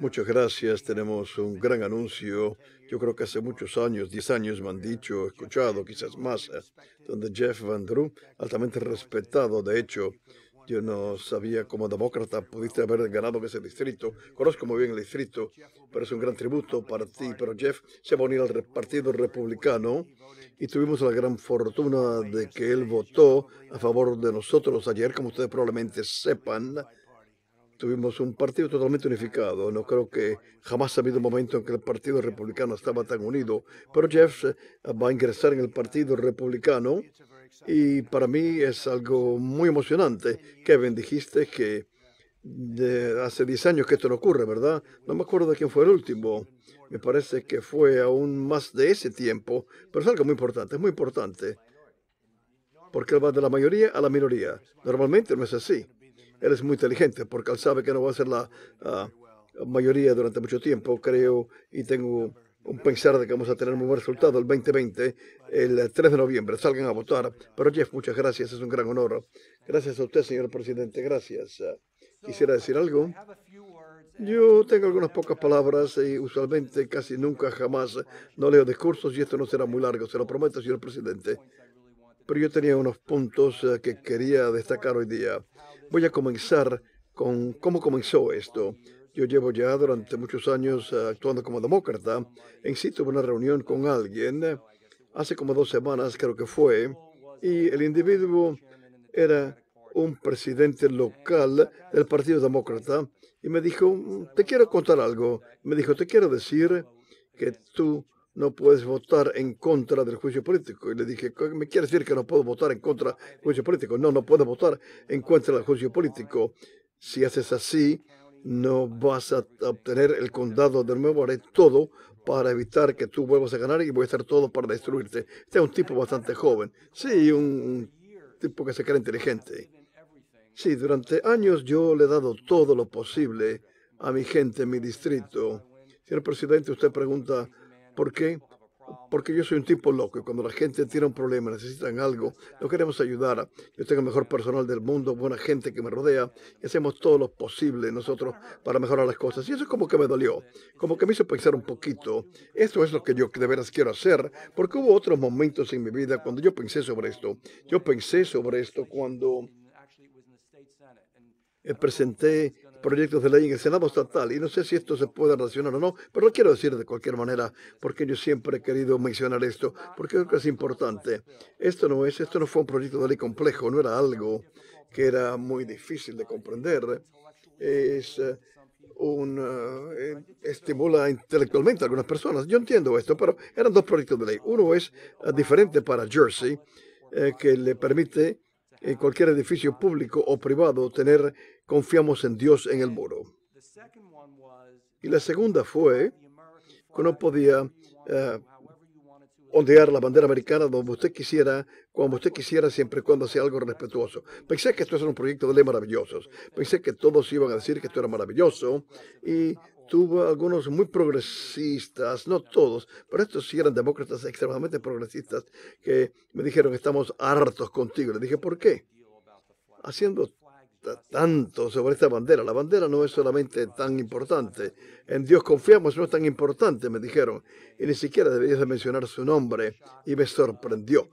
Muchas gracias, tenemos un gran anuncio. Yo creo que hace muchos años, 10 años me han dicho, escuchado, quizás más, eh, donde Jeff Van Drew, altamente respetado, de hecho, yo no sabía como demócrata pudiste haber ganado ese distrito. Conozco muy bien el distrito, pero es un gran tributo para ti. Pero Jeff se va a unir al Partido Republicano y tuvimos la gran fortuna de que él votó a favor de nosotros ayer, como ustedes probablemente sepan tuvimos un partido totalmente unificado. No creo que jamás ha habido un momento en que el Partido Republicano estaba tan unido. Pero Jeff eh, va a ingresar en el Partido Republicano y para mí es algo muy emocionante. Kevin, dijiste que hace 10 años que esto no ocurre, ¿verdad? No me acuerdo de quién fue el último. Me parece que fue aún más de ese tiempo, pero es algo muy importante, es muy importante. Porque va de la mayoría a la minoría. Normalmente no es así. Él es muy inteligente porque él sabe que no va a ser la ah, mayoría durante mucho tiempo, creo, y tengo un pensar de que vamos a tener un buen resultado el 2020, el 3 de noviembre. Salgan a votar. Pero Jeff, muchas gracias, es un gran honor. Gracias a usted, señor presidente, gracias. Quisiera decir algo. Yo tengo algunas pocas palabras y usualmente casi nunca jamás no leo discursos y esto no será muy largo, se lo prometo, señor presidente pero yo tenía unos puntos eh, que quería destacar hoy día. Voy a comenzar con cómo comenzó esto. Yo llevo ya durante muchos años eh, actuando como demócrata. En sí tuve una reunión con alguien eh, hace como dos semanas, creo que fue, y el individuo era un presidente local del Partido Demócrata y me dijo, mm, te quiero contar algo. Me dijo, te quiero decir que tú no puedes votar en contra del juicio político. Y le dije, ¿me quiere decir que no puedo votar en contra del juicio político? No, no puedes votar en contra del juicio político. Si haces así, no vas a obtener el condado de nuevo. Haré todo para evitar que tú vuelvas a ganar y voy a hacer todo para destruirte. Este es un tipo bastante joven. Sí, un tipo que se cree inteligente. Sí, durante años yo le he dado todo lo posible a mi gente en mi distrito. Señor presidente, usted pregunta ¿Por qué? Porque yo soy un tipo loco y cuando la gente tiene un problema, necesitan algo, no queremos ayudar. Yo tengo el mejor personal del mundo, buena gente que me rodea y hacemos todo lo posible nosotros para mejorar las cosas. Y eso es como que me dolió, como que me hizo pensar un poquito. Esto es lo que yo de veras quiero hacer, porque hubo otros momentos en mi vida cuando yo pensé sobre esto. Yo pensé sobre esto cuando eh, presenté proyectos de ley en el Senado estatal. Y no sé si esto se puede relacionar o no, pero lo quiero decir de cualquier manera, porque yo siempre he querido mencionar esto, porque creo que es importante. Esto no es, esto no fue un proyecto de ley complejo, no era algo que era muy difícil de comprender. Es eh, un eh, estimula intelectualmente a algunas personas. Yo entiendo esto, pero eran dos proyectos de ley. Uno es eh, diferente para Jersey, que le permite en cualquier edificio público o privado, tener confiamos en Dios en el muro. Y la segunda fue que no podía eh, ondear la bandera americana donde usted quisiera, cuando usted quisiera, siempre y cuando sea algo respetuoso. Pensé que esto era un proyecto de ley maravilloso. Pensé que todos iban a decir que esto era maravilloso y tuvo algunos muy progresistas, no todos, pero estos sí eran demócratas extremadamente progresistas que me dijeron estamos hartos contigo. Le dije, ¿por qué? Haciendo tanto sobre esta bandera. La bandera no es solamente tan importante. En Dios confiamos, no es tan importante, me dijeron. Y ni siquiera deberías mencionar su nombre. Y me sorprendió.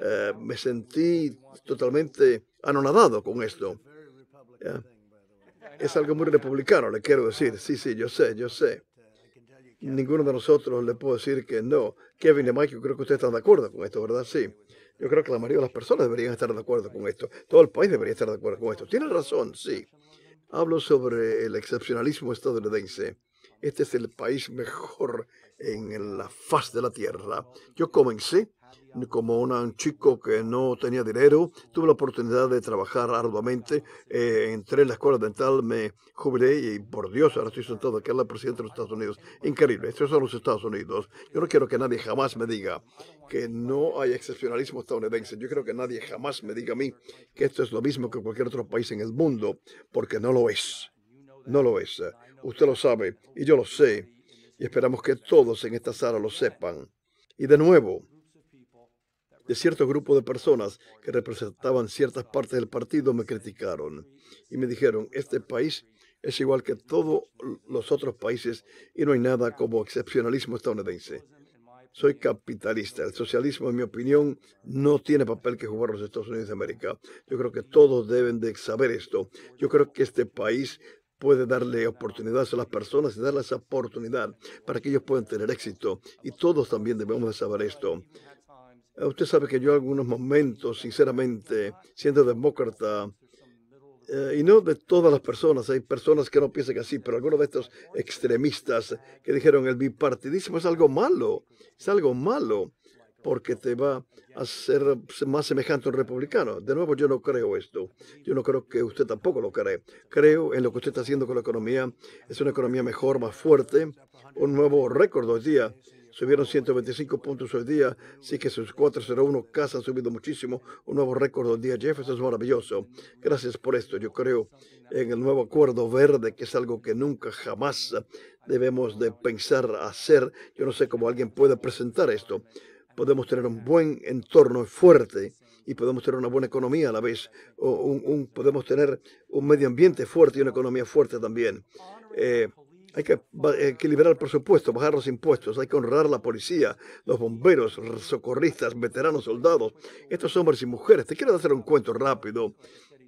Eh, me sentí totalmente anonadado con esto es algo muy republicano, le quiero decir. Sí, sí, yo sé, yo sé. Ninguno de nosotros le puedo decir que no. Kevin y Mike, creo que ustedes están de acuerdo con esto, ¿verdad? Sí. Yo creo que la mayoría de las personas deberían estar de acuerdo con esto. Todo el país debería estar de acuerdo con esto. Tiene razón, sí. Hablo sobre el excepcionalismo estadounidense. Este es el país mejor en la faz de la tierra. Yo comencé como un chico que no tenía dinero, tuve la oportunidad de trabajar arduamente, entré eh, en la escuela dental, me jubilé y por Dios ahora estoy sentado aquí en la de los Estados Unidos. Increíble, estos son los Estados Unidos. Yo no quiero que nadie jamás me diga que no hay excepcionalismo estadounidense. Yo creo que nadie jamás me diga a mí que esto es lo mismo que cualquier otro país en el mundo, porque no lo es. No lo es. Usted lo sabe y yo lo sé. Y esperamos que todos en esta sala lo sepan. Y de nuevo, de cierto grupo de personas que representaban ciertas partes del partido me criticaron y me dijeron, este país es igual que todos los otros países y no hay nada como excepcionalismo estadounidense. Soy capitalista. El socialismo, en mi opinión, no tiene papel que jugar los Estados Unidos de América. Yo creo que todos deben de saber esto. Yo creo que este país puede darle oportunidades a las personas y darles esa oportunidad para que ellos puedan tener éxito. Y todos también debemos de saber esto. Usted sabe que yo en algunos momentos, sinceramente, siendo demócrata, eh, y no de todas las personas, hay personas que no piensan que así, pero algunos de estos extremistas que dijeron el bipartidismo es algo malo, es algo malo, porque te va a hacer más semejante a un republicano. De nuevo, yo no creo esto. Yo no creo que usted tampoco lo cree. Creo en lo que usted está haciendo con la economía. Es una economía mejor, más fuerte, un nuevo récord hoy día subieron 125 puntos hoy día, así que sus 401 casas han subido muchísimo, un nuevo récord del día Jefferson es maravilloso. Gracias por esto, yo creo en el nuevo acuerdo verde, que es algo que nunca jamás debemos de pensar hacer. Yo no sé cómo alguien puede presentar esto. Podemos tener un buen entorno fuerte y podemos tener una buena economía a la vez. O un, podemos tener un medio ambiente fuerte y una economía fuerte también. Eh, hay que equilibrar el presupuesto, bajar los impuestos, hay que honrar la policía, los bomberos, socorristas, veteranos, soldados, estos hombres y mujeres. Te quiero hacer un cuento rápido.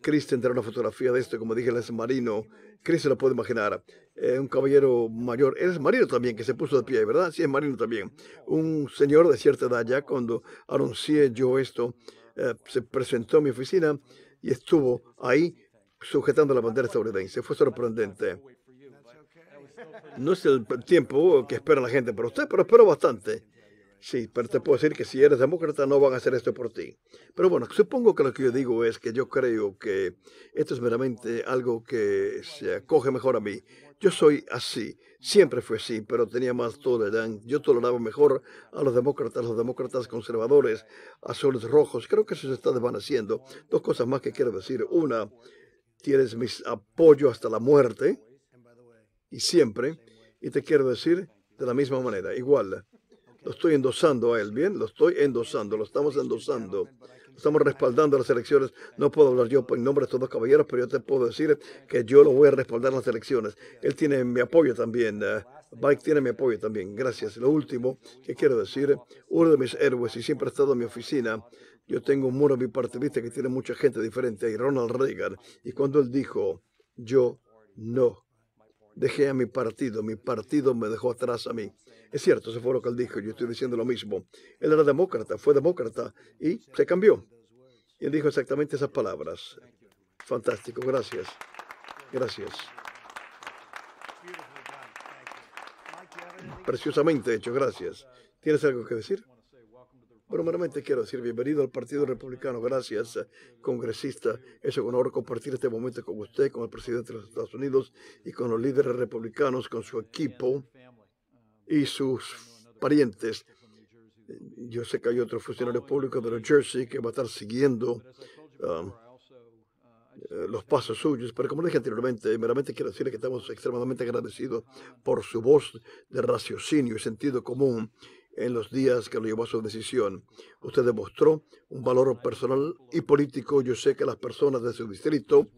Chris tendrá una fotografía de esto, como dije, él es marino. se lo puede imaginar. Eh, un caballero mayor, él es marino también, que se puso de pie, ¿verdad? Sí, es marino también. Un señor de cierta edad ya, cuando anuncié yo esto, eh, se presentó a mi oficina y estuvo ahí sujetando la bandera estadounidense. Fue sorprendente. No es el tiempo que espera la gente para usted, pero espero bastante. Sí, pero te puedo decir que si eres demócrata no van a hacer esto por ti. Pero bueno, supongo que lo que yo digo es que yo creo que esto es meramente algo que se acoge mejor a mí. Yo soy así, siempre fue así, pero tenía más tolerancia. Yo toleraba mejor a los demócratas, los demócratas conservadores, azules, rojos. Creo que eso se está desvaneciendo. Dos cosas más que quiero decir. Una, tienes mi apoyo hasta la muerte y siempre. Y te quiero decir de la misma manera, igual. Lo estoy endosando a él, ¿bien? Lo estoy endosando, lo estamos endosando. Estamos respaldando las elecciones. No puedo hablar yo en nombre de estos dos caballeros, pero yo te puedo decir que yo lo voy a respaldar en las elecciones. Él tiene mi apoyo también. Eh, Mike tiene mi apoyo también. Gracias. Lo último que quiero decir, uno de mis héroes y siempre ha estado en mi oficina. Yo tengo un muro bipartidista que tiene mucha gente diferente y Ronald Reagan. Y cuando él dijo, yo no dejé a mi partido, mi partido me dejó atrás a mí. Es cierto, eso fue lo que él dijo, yo estoy diciendo lo mismo. Él era demócrata, fue demócrata y se cambió. Y él dijo exactamente esas palabras. Fantástico, gracias. Gracias. Preciosamente hecho, gracias. ¿Tienes algo que decir? Pero meramente quiero decir bienvenido al Partido Republicano. Gracias, eh, congresista. Es un honor compartir este momento con usted, con el presidente de los Estados Unidos y con los líderes republicanos, con su equipo y sus parientes. Yo sé que hay otro funcionario público de New Jersey que va a estar siguiendo um, eh, los pasos suyos, pero como dije anteriormente, meramente quiero decirle que estamos extremadamente agradecidos por su voz de raciocinio y sentido común en los días que lo llevó a su decisión. Usted demostró un valor personal y político. Yo sé que las personas de su distrito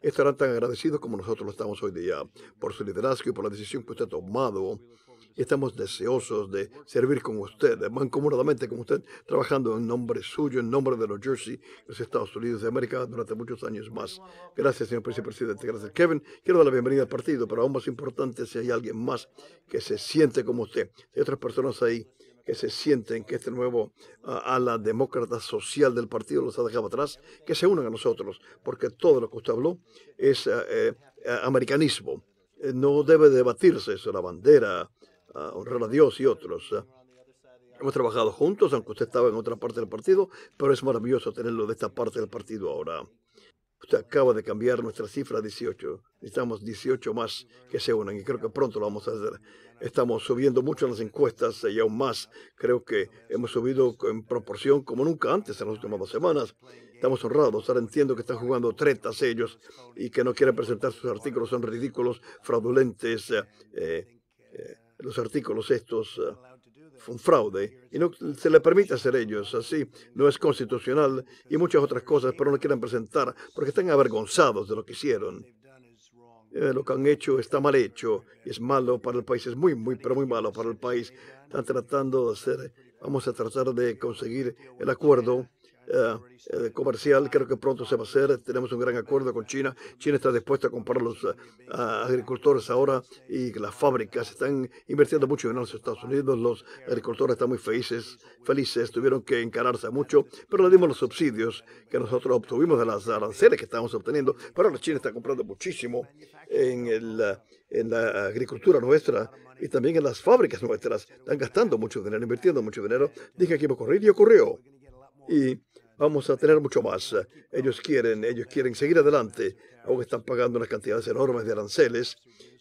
estarán tan agradecidos como nosotros lo estamos hoy día por su liderazgo y por la decisión que usted ha tomado. Estamos deseosos de servir con usted, mancomunadamente con usted, trabajando en nombre suyo, en nombre de los Jersey, los Estados Unidos de América, durante muchos años más. Gracias, señor vicepresidente. Gracias, Kevin. Quiero dar la bienvenida al partido, pero aún más importante, si hay alguien más que se siente como usted. hay otras personas ahí que se sienten que este nuevo ah, ala demócrata social del partido los ha dejado atrás, que se unan a nosotros, porque todo lo que usted habló es ah, eh, ah, americanismo. Eh, no debe debatirse eso, la bandera, honrar a Dios y otros. Hemos trabajado juntos, aunque usted estaba en otra parte del partido, pero es maravilloso tenerlo de esta parte del partido ahora. Usted acaba de cambiar nuestra cifra a 18. Necesitamos 18 más que se unan y creo que pronto lo vamos a hacer. Estamos subiendo mucho en las encuestas y aún más. Creo que hemos subido en proporción como nunca antes en las últimas dos semanas. Estamos honrados. Ahora entiendo que están jugando tretas ellos y que no quieren presentar sus artículos. Son ridículos, fraudulentes. Eh, eh, los artículos estos. Eh, un fraude y no se le permite hacer ellos. Así no es constitucional y muchas otras cosas, pero no quieren presentar porque están avergonzados de lo que hicieron. Eh, lo que han hecho está mal hecho y es malo para el país, es muy, muy, pero muy malo para el país. Están tratando de hacer, vamos a tratar de conseguir el acuerdo eh, eh, comercial. Creo que pronto se va a hacer. Tenemos un gran acuerdo con China. China está dispuesta a comprar los eh, agricultores ahora y las fábricas están invirtiendo mucho en los Estados Unidos. Los agricultores están muy felices, felices. Tuvieron que encararse mucho, pero le dimos los subsidios que nosotros obtuvimos de las aranceles que estábamos obteniendo. Pero la China está comprando muchísimo en en la agricultura nuestra y también en las fábricas nuestras. Están gastando mucho dinero, invirtiendo mucho dinero. Dije que iba a ocurrir y ocurrió. Y vamos a tener mucho más. Ellos quieren, ellos quieren seguir adelante. Aunque están pagando unas cantidades enormes de aranceles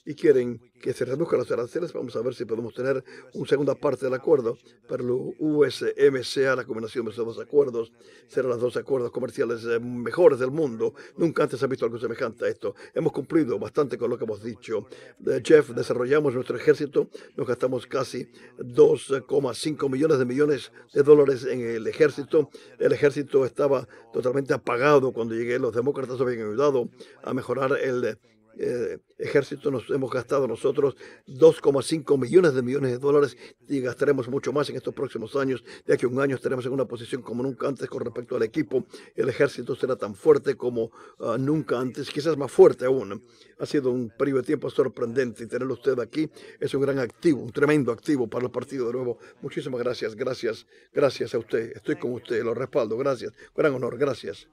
y quieren que se reduzcan los aranceles. Vamos a ver si podemos tener una segunda parte del acuerdo para el USMCA, la combinación de esos dos acuerdos. Serán los dos acuerdos comerciales eh, mejores del mundo. Nunca antes se ha visto algo semejante a esto. Hemos cumplido bastante con lo que hemos dicho. Eh, Jeff, desarrollamos nuestro ejército. Nos gastamos casi 2,5 millones de millones de dólares en el ejército. El ejército estaba totalmente apagado cuando llegué. Los demócratas habían ayudado a mejorar el eh, ejército nos hemos gastado nosotros 2,5 millones de millones de dólares y gastaremos mucho más en estos próximos años. ya que a un año estaremos en una posición como nunca antes con respecto al equipo. El ejército será tan fuerte como ah, nunca antes, quizás más fuerte aún. Ha sido un periodo de tiempo sorprendente y tenerlo usted aquí es un gran activo, un tremendo activo para el partido de nuevo. Muchísimas gracias, gracias, gracias a usted. Estoy con usted, lo respaldo, gracias. Gran honor, gracias.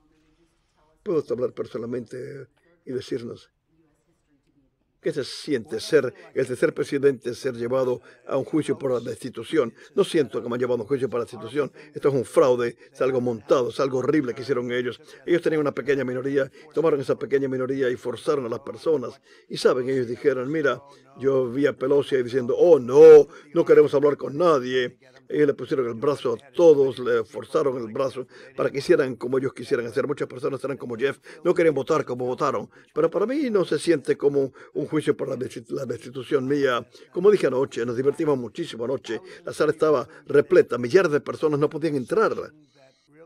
Puedo hablar personalmente y decirnos ¿Qué se siente ser el tercer presidente, ser llevado a un juicio por la destitución? No siento que me han llevado a un juicio por la destitución. Esto es un fraude, es algo montado, es algo horrible que hicieron ellos. Ellos tenían una pequeña minoría, tomaron esa pequeña minoría y forzaron a las personas. Y saben, ellos dijeron, mira, yo vi a Pelosi diciendo, oh no, no queremos hablar con nadie. Ellos le pusieron el brazo a todos, le forzaron el brazo para que hicieran como ellos quisieran hacer. Muchas personas eran como Jeff, no querían votar como votaron. Pero para mí no se siente como un juicio por la destitución mía. Como dije anoche, nos divertimos muchísimo anoche. La sala estaba repleta, millares de personas no podían entrar.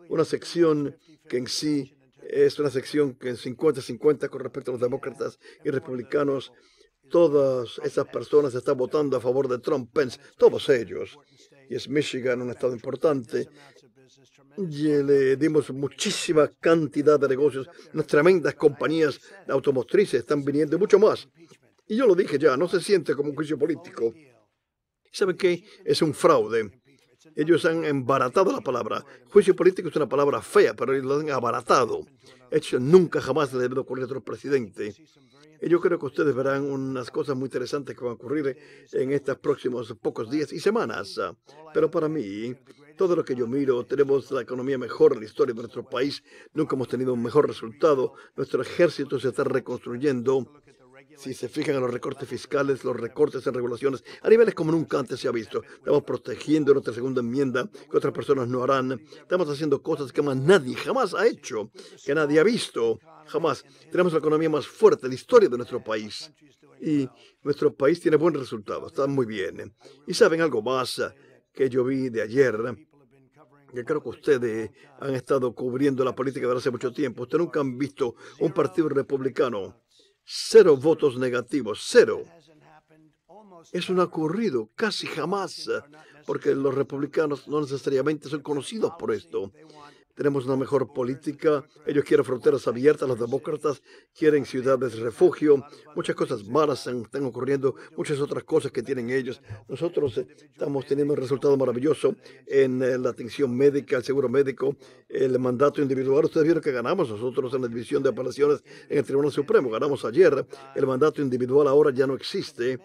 Una sección que en sí es una sección que en 50-50 con respecto a los demócratas y republicanos. Todas esas personas están votando a favor de Trump, Pence, todos ellos. Y es Michigan, un estado importante. Eh, le dimos muchísima cantidad de negocios. Las tremendas compañías automotrices están viniendo y mucho más. Y yo lo dije ya, no se siente como un juicio político. ¿Saben qué? Es un fraude. Ellos han embaratado la palabra. Juicio político es una palabra fea, pero ellos lo han abaratado. Esto nunca jamás le debe ocurrir a otro presidente. Y yo creo que ustedes verán unas cosas muy interesantes que van a ocurrir en estos próximos pocos días y semanas. Pero para mí, todo lo que yo miro, tenemos la economía mejor en la historia de nuestro país. Nunca hemos tenido un mejor resultado. Nuestro ejército se está reconstruyendo. Si se fijan en los recortes fiscales, los recortes en regulaciones, a niveles como nunca antes se ha visto. Estamos protegiendo nuestra segunda enmienda que otras personas no harán. Estamos haciendo cosas que más nadie jamás ha hecho, que nadie ha visto jamás. Tenemos la economía más fuerte de la historia de nuestro país. Y nuestro país tiene buen resultados. está muy bien. Y saben algo más que yo vi de ayer, que creo que ustedes han estado cubriendo la política desde hace mucho tiempo. Ustedes nunca han visto un partido republicano Cero votos negativos, cero. Eso no ha ocurrido casi jamás, porque los republicanos no necesariamente son conocidos por esto tenemos una mejor política, ellos quieren fronteras abiertas, los demócratas quieren ciudades de refugio, muchas cosas malas están ocurriendo, muchas otras cosas que tienen ellos. Nosotros eh, estamos teniendo un resultado maravilloso en eh, la atención médica, el seguro médico, el mandato individual. Ustedes vieron que ganamos nosotros en la división de apelaciones en el Tribunal Supremo, ganamos ayer, el mandato individual ahora ya no existe.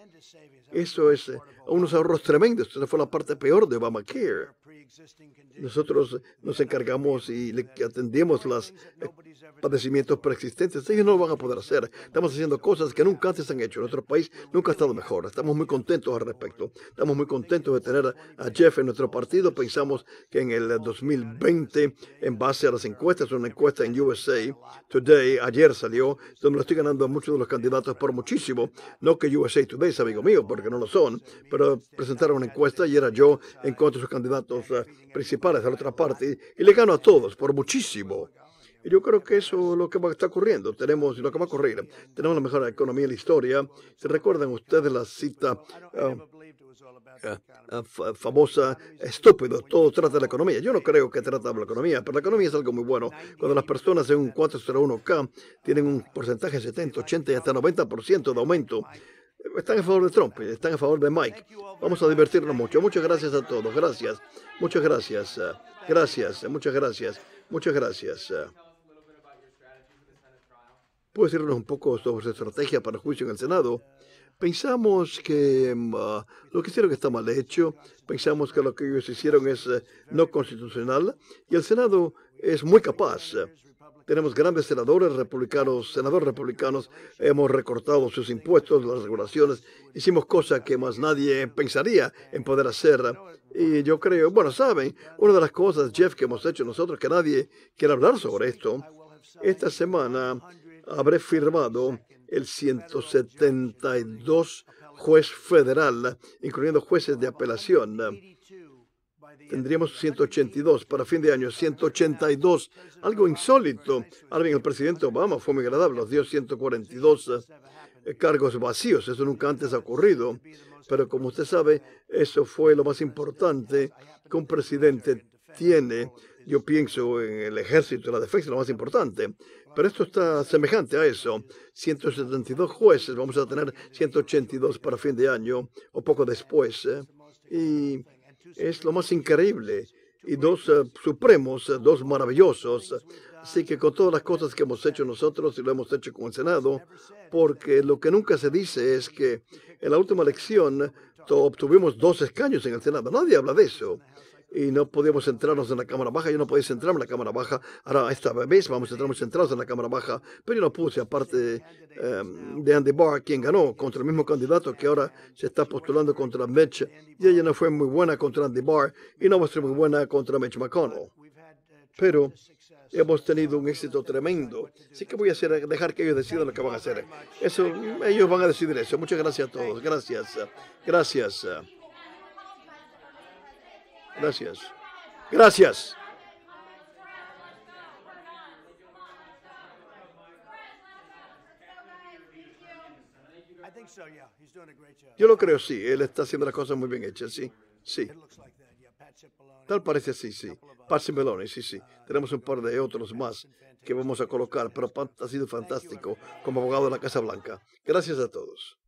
Eso es eh, unos ahorros tremendos. Esa fue la parte peor de Obamacare. Nosotros nos encargamos y le atendemos los padecimientos preexistentes. Ellos no lo van a poder hacer. Estamos haciendo cosas que nunca antes han hecho. Nuestro país nunca ha estado mejor. Estamos muy contentos al respecto. Estamos muy contentos de tener a Jeff en nuestro partido. Pensamos que en el 2020, en base a las encuestas, una encuesta en USA Today, ayer salió, donde lo estoy ganando a muchos de los candidatos por muchísimo. No que USA Today es amigo mío, porque no lo son, pero presentaron una encuesta y era yo en contra de sus candidatos eh, principales a la otra parte y, le gano a todos por muchísimo. Y yo creo que eso es lo que va, está ocurriendo. Tenemos lo que va a ocurrir. Tenemos la mejor economía en la historia. ¿Se recuerdan ustedes la cita um, eh, eh, famosa, estúpido? Todo trata de la economía. Yo no creo que trata de la economía, pero la economía es algo muy bueno. Cuando las personas en un 401k tienen un porcentaje de 70, 80 y hasta 90% de aumento están a favor de Trump, eh, están a favor de Mike. Vamos a divertirnos mucho. Muchas gracias a todos. Gracias. Muchas gracias. Eh, gracias. Eh, muchas gracias. Muchas gracias. ¿Puede decirnos un poco sobre su estrategia para el juicio en el Senado? Pensamos que mm, ah, lo que hicieron está mal hecho, pensamos que lo que ellos hicieron es no constitucional y el Senado es muy capaz. Tenemos grandes senadores republicanos, senadores republicanos, hemos recortado sus impuestos, las regulaciones, hicimos cosas que más nadie pensaría en poder hacer. Y yo creo, bueno, saben, una de las cosas, Jeff, que hemos hecho nosotros, que nadie quiere hablar sobre esto, esta semana habré firmado el 172 juez federal, incluyendo jueces de apelación tendríamos 182, para fin de año 182, algo insólito. Ahora bien, el presidente Obama fue muy agradable, nos dio 142 eh, cargos vacíos, eso nunca antes ha ocurrido, pero como usted sabe, eso fue lo más importante que un presidente tiene. Yo pienso en el ejército, la defensa, lo más importante. Pero esto está semejante a eso. 172 jueces, vamos a tener 182 para fin de año o poco después. Eh, y es lo más increíble y dos eh, supremos, eh, dos maravillosos. Así que con todas las cosas que hemos hecho nosotros y lo hemos hecho con el Senado, porque lo que nunca se dice es que en la última elección obtuvimos dos escaños en el Senado. Nadie habla de eso y no podíamos centrarnos en la Cámara Baja. Yo no podía centrarme en la Cámara Baja. Ahora, esta vez vamos a centrarnos centrados en la Cámara Baja. Pero yo no puse, aparte em, de, Andy Barr, quien ganó contra el mismo candidato que ahora se está postulando contra Mitch. Y ella no fue muy buena contra Andy Barr y no va a ser muy buena contra Mitch McConnell. Pero hemos tenido un éxito tremendo. Así que voy a hacer, dejar que ellos decidan lo que van a hacer. Eso, ellos van a decidir eso. Muchas gracias a todos. Gracias. Gracias. Gracias. Gracias. Yo lo creo, sí. Él está haciendo las cosas muy bien hechas, sí. Sí. Tal parece así, sí. Pat Meloni, sí, sí. Tenemos un par de otros más que vamos a colocar, pero ha sido fantástico como abogado de la Casa Blanca. Gracias a todos.